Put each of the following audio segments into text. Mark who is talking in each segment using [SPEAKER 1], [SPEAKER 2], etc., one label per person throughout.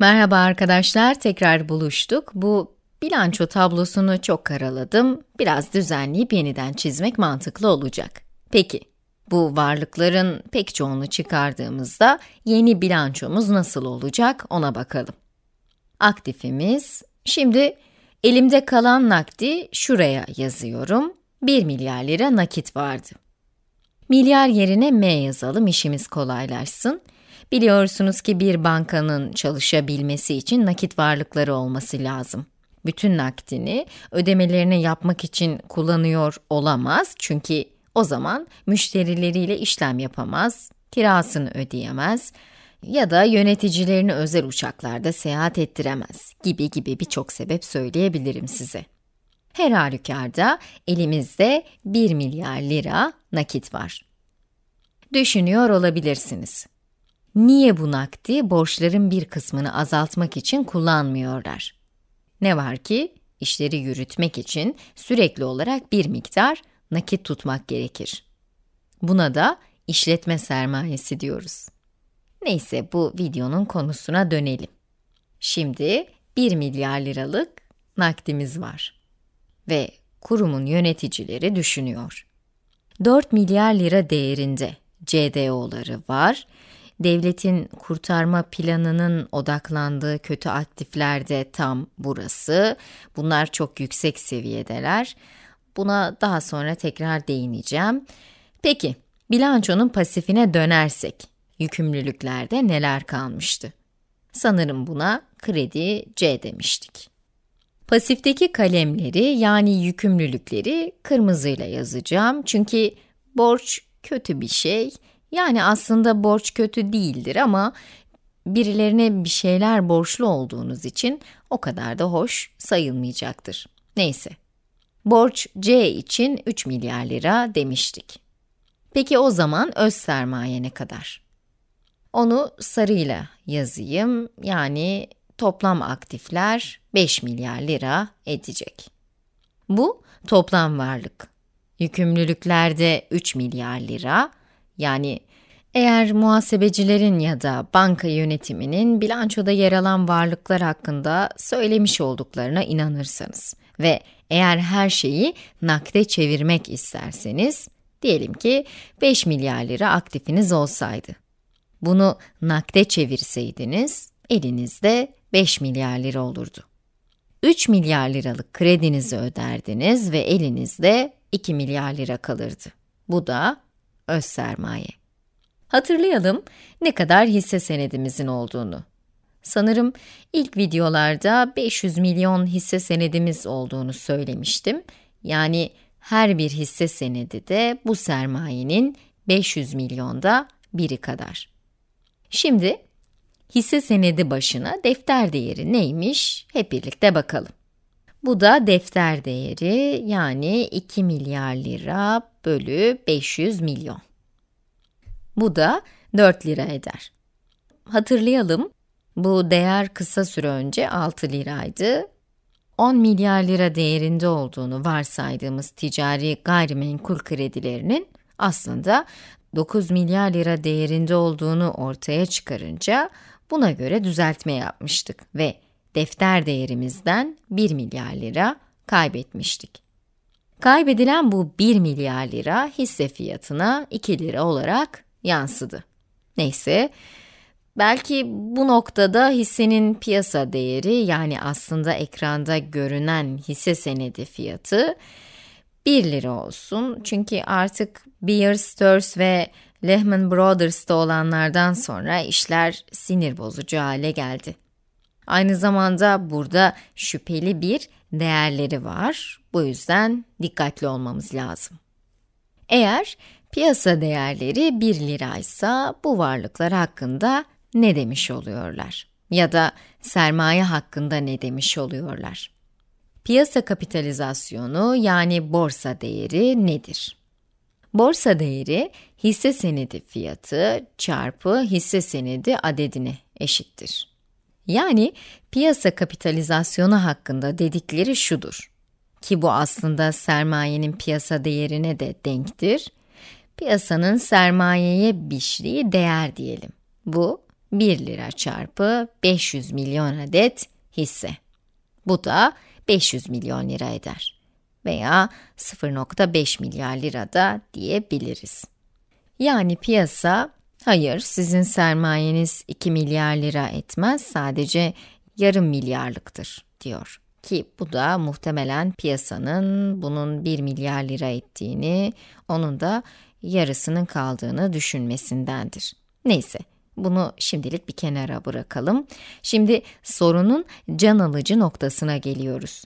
[SPEAKER 1] Merhaba arkadaşlar, tekrar buluştuk. Bu bilanço tablosunu çok karaladım. Biraz düzenleyip yeniden çizmek mantıklı olacak. Peki, bu varlıkların pek çoğunu çıkardığımızda yeni bilançomuz nasıl olacak ona bakalım. Aktifimiz, şimdi elimde kalan nakdi şuraya yazıyorum. 1 milyar lira nakit vardı. Milyar yerine m yazalım işimiz kolaylaşsın. Biliyorsunuz ki bir bankanın çalışabilmesi için nakit varlıkları olması lazım. Bütün nakdini ödemelerini yapmak için kullanıyor olamaz çünkü o zaman müşterileriyle işlem yapamaz, kirasını ödeyemez ya da yöneticilerini özel uçaklarda seyahat ettiremez gibi gibi birçok sebep söyleyebilirim size. Her halükarda elimizde 1 milyar lira nakit var. Düşünüyor olabilirsiniz niye bu nakdi borçların bir kısmını azaltmak için kullanmıyorlar? Ne var ki işleri yürütmek için sürekli olarak bir miktar nakit tutmak gerekir. Buna da işletme sermayesi diyoruz. Neyse bu videonun konusuna dönelim. Şimdi 1 milyar liralık nakdimiz var ve kurumun yöneticileri düşünüyor. 4 milyar lira değerinde CDO'ları var devletin kurtarma planının odaklandığı kötü aktifler de tam burası. Bunlar çok yüksek seviyedeler. Buna daha sonra tekrar değineceğim. Peki, bilançonun pasifine dönersek, yükümlülüklerde neler kalmıştı? Sanırım buna kredi C demiştik. Pasifteki kalemleri yani yükümlülükleri kırmızıyla yazacağım. Çünkü borç kötü bir şey. Yani aslında borç kötü değildir ama birilerine bir şeyler borçlu olduğunuz için o kadar da hoş sayılmayacaktır. Neyse. Borç C için 3 milyar lira demiştik. Peki o zaman öz sermaye ne kadar? Onu sarıyla yazayım. Yani toplam aktifler 5 milyar lira edecek. Bu toplam varlık. Yükümlülüklerde 3 milyar lira, yani eğer muhasebecilerin ya da banka yönetiminin bilançoda yer alan varlıklar hakkında söylemiş olduklarına inanırsanız ve eğer her şeyi nakde çevirmek isterseniz, diyelim ki 5 milyar lira aktifiniz olsaydı. Bunu nakde çevirseydiniz, elinizde 5 milyar lira olurdu. 3 milyar liralık kredinizi öderdiniz ve elinizde 2 milyar lira kalırdı. Bu da öz sermaye. Hatırlayalım ne kadar hisse senedimizin olduğunu. Sanırım ilk videolarda 500 milyon hisse senedimiz olduğunu söylemiştim. Yani her bir hisse senedi de bu sermayenin 500 milyonda biri kadar. Şimdi hisse senedi başına defter değeri neymiş hep birlikte bakalım. Bu da defter değeri yani 2 milyar lira bölü 500 milyon. Bu da 4 lira eder. Hatırlayalım, bu değer kısa süre önce 6 liraydı. 10 milyar lira değerinde olduğunu varsaydığımız ticari gayrimenkul kredilerinin aslında 9 milyar lira değerinde olduğunu ortaya çıkarınca buna göre düzeltme yapmıştık ve defter değerimizden 1 milyar lira kaybetmiştik. Kaybedilen bu 1 milyar lira hisse fiyatına 2 lira olarak yansıdı. Neyse, belki bu noktada hissenin piyasa değeri yani aslında ekranda görünen hisse senedi fiyatı 1 lira olsun. Çünkü artık Beer Stearns ve Lehman Brothers'ta olanlardan sonra işler sinir bozucu hale geldi. Aynı zamanda burada şüpheli bir değerleri var. Bu yüzden dikkatli olmamız lazım. Eğer piyasa değerleri 1 liraysa bu varlıklar hakkında ne demiş oluyorlar? Ya da sermaye hakkında ne demiş oluyorlar? Piyasa kapitalizasyonu yani borsa değeri nedir? Borsa değeri hisse senedi fiyatı çarpı hisse senedi adedine eşittir. Yani piyasa kapitalizasyonu hakkında dedikleri şudur ki bu aslında sermayenin piyasa değerine de denktir. Piyasanın sermayeye biçtiği değer diyelim. Bu 1 lira çarpı 500 milyon adet hisse. Bu da 500 milyon lira eder veya 0.5 milyar lira da diyebiliriz. Yani piyasa Hayır, sizin sermayeniz 2 milyar lira etmez, sadece yarım milyarlıktır, diyor. Ki bu da muhtemelen piyasanın bunun 1 milyar lira ettiğini, onun da yarısının kaldığını düşünmesindendir. Neyse, bunu şimdilik bir kenara bırakalım. Şimdi sorunun can alıcı noktasına geliyoruz.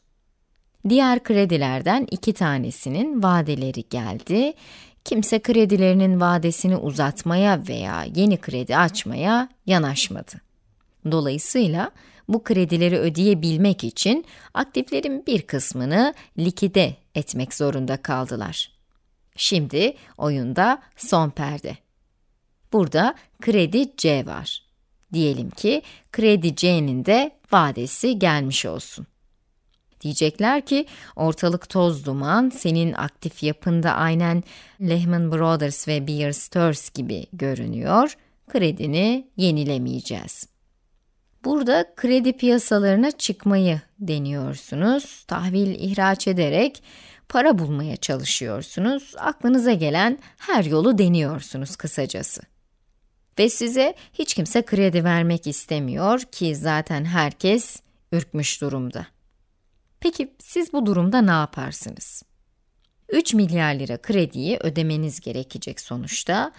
[SPEAKER 1] Diğer kredilerden iki tanesinin vadeleri geldi kimse kredilerinin vadesini uzatmaya veya yeni kredi açmaya yanaşmadı. Dolayısıyla bu kredileri ödeyebilmek için aktiflerin bir kısmını likide etmek zorunda kaldılar. Şimdi oyunda son perde. Burada kredi C var. Diyelim ki kredi C'nin de vadesi gelmiş olsun. Diyecekler ki ortalık toz duman, senin aktif yapında aynen Lehman Brothers ve Bear Stearns gibi görünüyor. Kredini yenilemeyeceğiz. Burada kredi piyasalarına çıkmayı deniyorsunuz. Tahvil ihraç ederek para bulmaya çalışıyorsunuz. Aklınıza gelen her yolu deniyorsunuz kısacası. Ve size hiç kimse kredi vermek istemiyor ki zaten herkes ürkmüş durumda. Peki siz bu durumda ne yaparsınız? 3 milyar lira krediyi ödemeniz gerekecek sonuçta.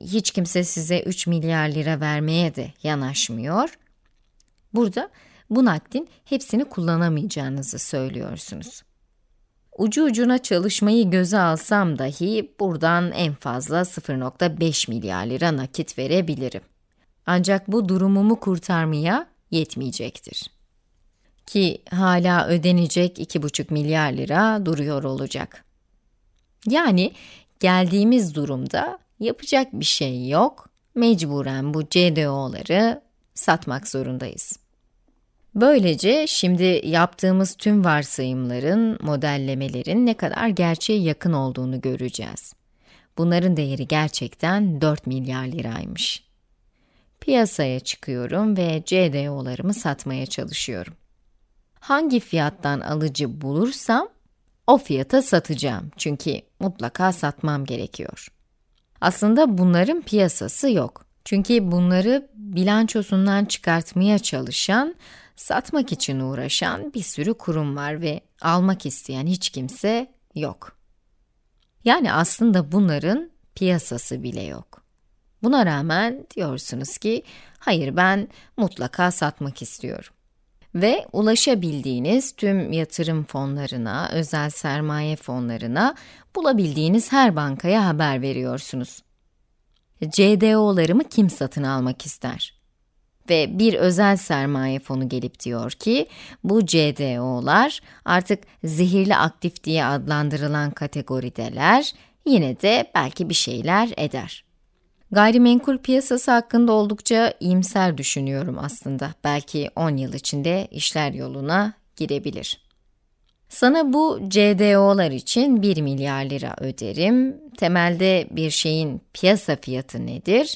[SPEAKER 1] Hiç kimse size 3 milyar lira vermeye de yanaşmıyor. Burada bu nakdin hepsini kullanamayacağınızı söylüyorsunuz. Ucu ucuna çalışmayı göze alsam dahi buradan en fazla 0.5 milyar lira nakit verebilirim. Ancak bu durumumu kurtarmaya yetmeyecektir ki hala ödenecek 2,5 milyar lira duruyor olacak. Yani geldiğimiz durumda yapacak bir şey yok, mecburen bu CDO'ları satmak zorundayız. Böylece şimdi yaptığımız tüm varsayımların, modellemelerin ne kadar gerçeğe yakın olduğunu göreceğiz. Bunların değeri gerçekten 4 milyar liraymış. Piyasaya çıkıyorum ve CDO'larımı satmaya çalışıyorum hangi fiyattan alıcı bulursam o fiyata satacağım. Çünkü mutlaka satmam gerekiyor. Aslında bunların piyasası yok. Çünkü bunları bilançosundan çıkartmaya çalışan, satmak için uğraşan bir sürü kurum var ve almak isteyen hiç kimse yok. Yani aslında bunların piyasası bile yok. Buna rağmen diyorsunuz ki, hayır ben mutlaka satmak istiyorum ve ulaşabildiğiniz tüm yatırım fonlarına, özel sermaye fonlarına bulabildiğiniz her bankaya haber veriyorsunuz. CDO'larımı kim satın almak ister? Ve bir özel sermaye fonu gelip diyor ki, bu CDO'lar artık zehirli aktif diye adlandırılan kategorideler, yine de belki bir şeyler eder. Gayrimenkul piyasası hakkında oldukça iyimser düşünüyorum aslında. Belki 10 yıl içinde işler yoluna girebilir. Sana bu CDO'lar için 1 milyar lira öderim. Temelde bir şeyin piyasa fiyatı nedir?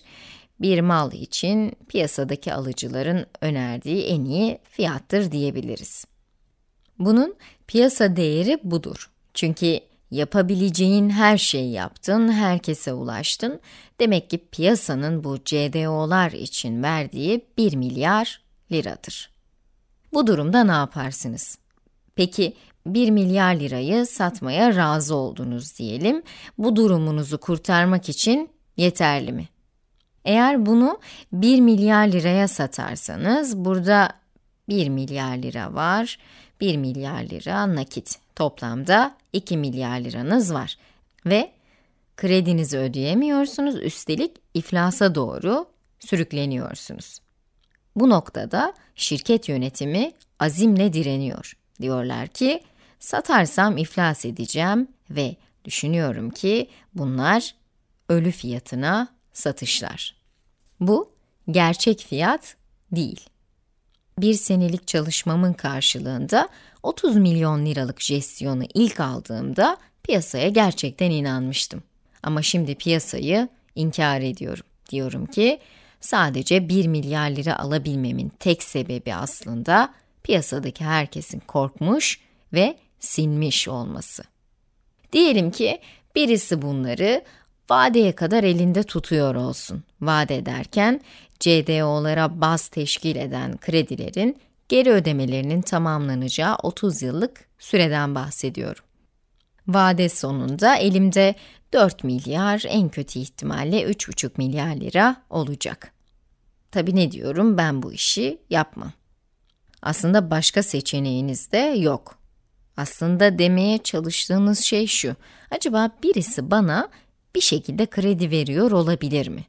[SPEAKER 1] Bir mal için piyasadaki alıcıların önerdiği en iyi fiyattır diyebiliriz. Bunun piyasa değeri budur. Çünkü Yapabileceğin her şeyi yaptın, herkese ulaştın. Demek ki piyasanın bu CDO'lar için verdiği 1 milyar liradır. Bu durumda ne yaparsınız? Peki 1 milyar lirayı satmaya razı oldunuz diyelim. Bu durumunuzu kurtarmak için yeterli mi? Eğer bunu 1 milyar liraya satarsanız burada 1 milyar lira var, 1 milyar lira nakit. Toplamda 2 milyar liranız var ve kredinizi ödeyemiyorsunuz, üstelik iflasa doğru sürükleniyorsunuz. Bu noktada şirket yönetimi azimle direniyor. Diyorlar ki, satarsam iflas edeceğim ve düşünüyorum ki bunlar ölü fiyatına satışlar. Bu gerçek fiyat değil bir senelik çalışmamın karşılığında 30 milyon liralık jestiyonu ilk aldığımda piyasaya gerçekten inanmıştım. Ama şimdi piyasayı inkar ediyorum. Diyorum ki sadece 1 milyar lira alabilmemin tek sebebi aslında piyasadaki herkesin korkmuş ve sinmiş olması. Diyelim ki birisi bunları vadeye kadar elinde tutuyor olsun. Vade derken CDO'lara baz teşkil eden kredilerin geri ödemelerinin tamamlanacağı 30 yıllık süreden bahsediyorum. Vade sonunda elimde 4 milyar, en kötü ihtimalle 3,5 milyar lira olacak. Tabi ne diyorum ben bu işi yapmam. Aslında başka seçeneğiniz de yok. Aslında demeye çalıştığınız şey şu. Acaba birisi bana bir şekilde kredi veriyor olabilir mi?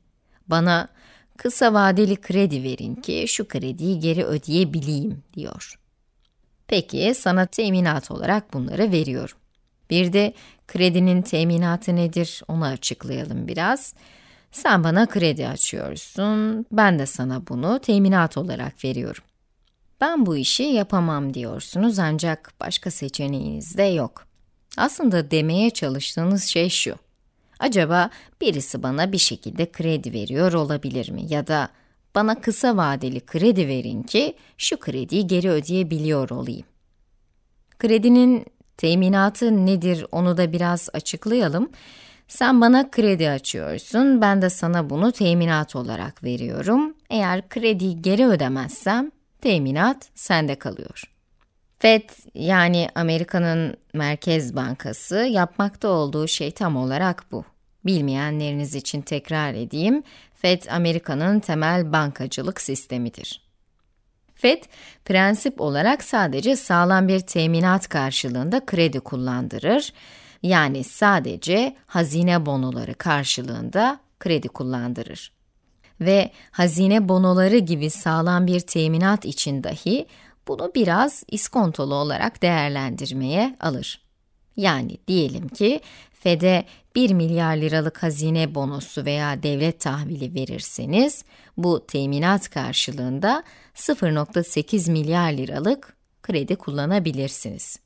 [SPEAKER 1] Bana Kısa vadeli kredi verin ki şu krediyi geri ödeyebileyim diyor. Peki sana teminat olarak bunları veriyorum. Bir de kredinin teminatı nedir onu açıklayalım biraz. Sen bana kredi açıyorsun, ben de sana bunu teminat olarak veriyorum. Ben bu işi yapamam diyorsunuz ancak başka seçeneğiniz de yok. Aslında demeye çalıştığınız şey şu. Acaba birisi bana bir şekilde kredi veriyor olabilir mi? Ya da bana kısa vadeli kredi verin ki şu krediyi geri ödeyebiliyor olayım. Kredinin teminatı nedir onu da biraz açıklayalım. Sen bana kredi açıyorsun, ben de sana bunu teminat olarak veriyorum. Eğer krediyi geri ödemezsem teminat sende kalıyor. Fed yani Amerika'nın Merkez Bankası yapmakta olduğu şey tam olarak bu. Bilmeyenleriniz için tekrar edeyim. Fed Amerika'nın temel bankacılık sistemidir. Fed prensip olarak sadece sağlam bir teminat karşılığında kredi kullandırır. Yani sadece hazine bonoları karşılığında kredi kullandırır. Ve hazine bonoları gibi sağlam bir teminat için dahi bunu biraz iskontolu olarak değerlendirmeye alır. Yani diyelim ki FED'e 1 milyar liralık hazine bonosu veya devlet tahvili verirseniz, bu teminat karşılığında 0.8 milyar liralık kredi kullanabilirsiniz.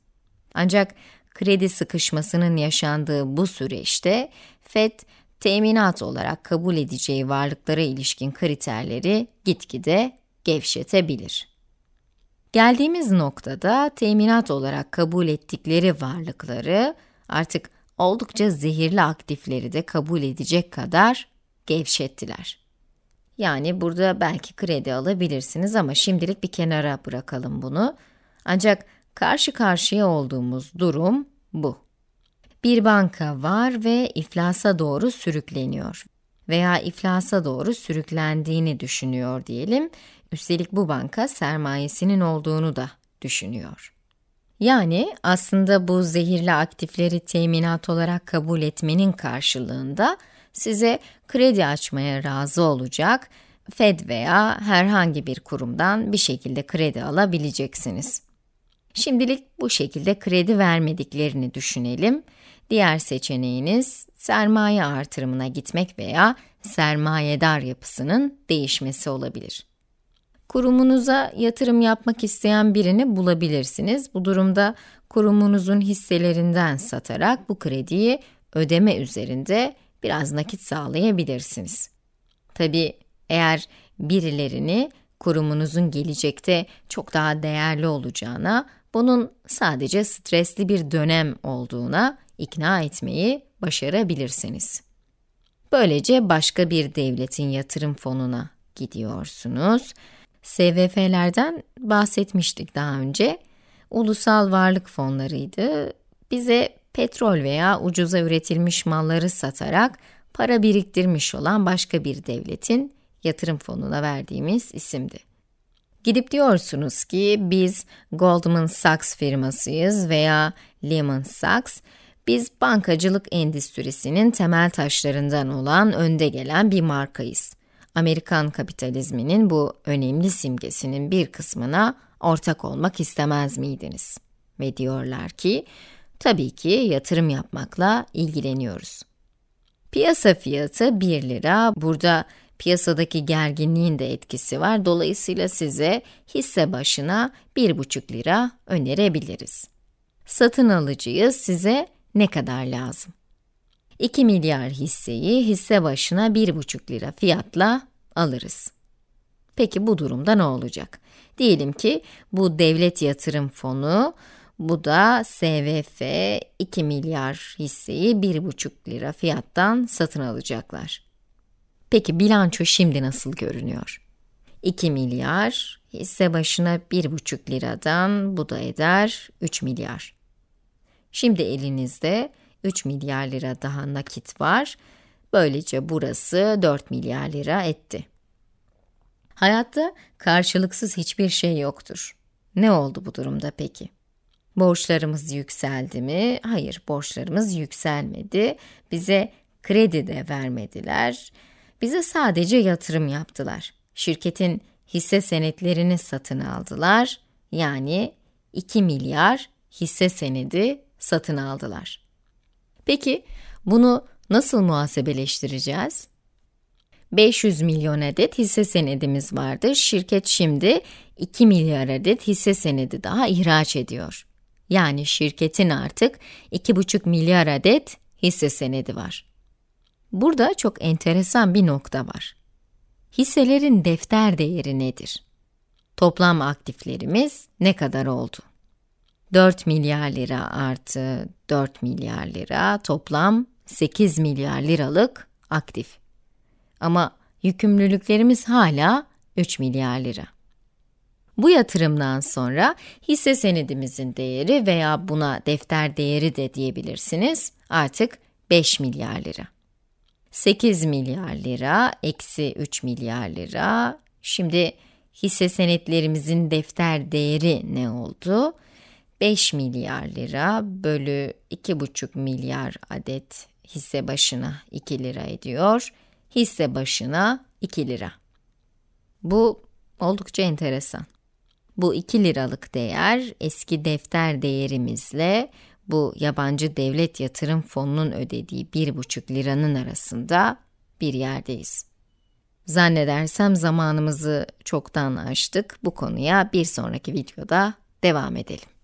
[SPEAKER 1] Ancak kredi sıkışmasının yaşandığı bu süreçte FED teminat olarak kabul edeceği varlıklara ilişkin kriterleri gitgide gevşetebilir. Geldiğimiz noktada teminat olarak kabul ettikleri varlıkları artık oldukça zehirli aktifleri de kabul edecek kadar gevşettiler. Yani burada belki kredi alabilirsiniz ama şimdilik bir kenara bırakalım bunu. Ancak karşı karşıya olduğumuz durum bu. Bir banka var ve iflasa doğru sürükleniyor veya iflasa doğru sürüklendiğini düşünüyor diyelim. Üstelik bu banka sermayesinin olduğunu da düşünüyor. Yani aslında bu zehirli aktifleri teminat olarak kabul etmenin karşılığında size kredi açmaya razı olacak Fed veya herhangi bir kurumdan bir şekilde kredi alabileceksiniz. Şimdilik bu şekilde kredi vermediklerini düşünelim. Diğer seçeneğiniz sermaye artırımına gitmek veya sermayedar yapısının değişmesi olabilir. Kurumunuza yatırım yapmak isteyen birini bulabilirsiniz. Bu durumda kurumunuzun hisselerinden satarak bu krediyi ödeme üzerinde biraz nakit sağlayabilirsiniz. Tabi eğer birilerini kurumunuzun gelecekte çok daha değerli olacağına, bunun sadece stresli bir dönem olduğuna ikna etmeyi başarabilirsiniz. Böylece başka bir devletin yatırım fonuna gidiyorsunuz. SVF'lerden bahsetmiştik daha önce. Ulusal varlık fonlarıydı. Bize petrol veya ucuza üretilmiş malları satarak para biriktirmiş olan başka bir devletin yatırım fonuna verdiğimiz isimdi. Gidip diyorsunuz ki biz Goldman Sachs firmasıyız veya Lehman Sachs biz bankacılık endüstrisinin temel taşlarından olan önde gelen bir markayız. Amerikan kapitalizminin bu önemli simgesinin bir kısmına ortak olmak istemez miydiniz? Ve diyorlar ki, tabii ki yatırım yapmakla ilgileniyoruz. Piyasa fiyatı 1 lira, burada piyasadaki gerginliğin de etkisi var. Dolayısıyla size hisse başına 1,5 lira önerebiliriz. Satın alıcıyız, size ne kadar lazım? 2 milyar hisseyi hisse başına 1,5 lira fiyatla alırız. Peki bu durumda ne olacak? Diyelim ki bu devlet yatırım fonu, bu da SVF 2 milyar hisseyi 1,5 lira fiyattan satın alacaklar. Peki bilanço şimdi nasıl görünüyor? 2 milyar, hisse başına 1,5 liradan bu da eder 3 milyar. Şimdi elinizde 3 milyar lira daha nakit var. Böylece burası 4 milyar lira etti. Hayatta karşılıksız hiçbir şey yoktur. Ne oldu bu durumda peki? Borçlarımız yükseldi mi? Hayır, borçlarımız yükselmedi. Bize kredi de vermediler. Bize sadece yatırım yaptılar. Şirketin hisse senetlerini satın aldılar. Yani 2 milyar hisse senedi satın aldılar. Peki bunu nasıl muhasebeleştireceğiz? 500 milyon adet hisse senedimiz vardı. Şirket şimdi 2 milyar adet hisse senedi daha ihraç ediyor. Yani şirketin artık 2,5 milyar adet hisse senedi var. Burada çok enteresan bir nokta var. Hisselerin defter değeri nedir? Toplam aktiflerimiz ne kadar oldu? 4 milyar lira artı 4 milyar lira toplam 8 milyar liralık aktif. Ama yükümlülüklerimiz hala 3 milyar lira. Bu yatırımdan sonra hisse senedimizin değeri veya buna defter değeri de diyebilirsiniz artık 5 milyar lira. 8 milyar lira eksi 3 milyar lira. Şimdi hisse senetlerimizin defter değeri ne oldu? 5 milyar lira bölü 2,5 milyar adet hisse başına 2 lira ediyor. Hisse başına 2 lira. Bu oldukça enteresan. Bu 2 liralık değer eski defter değerimizle bu yabancı devlet yatırım fonunun ödediği 1,5 liranın arasında bir yerdeyiz. Zannedersem zamanımızı çoktan aştık. Bu konuya bir sonraki videoda devam edelim.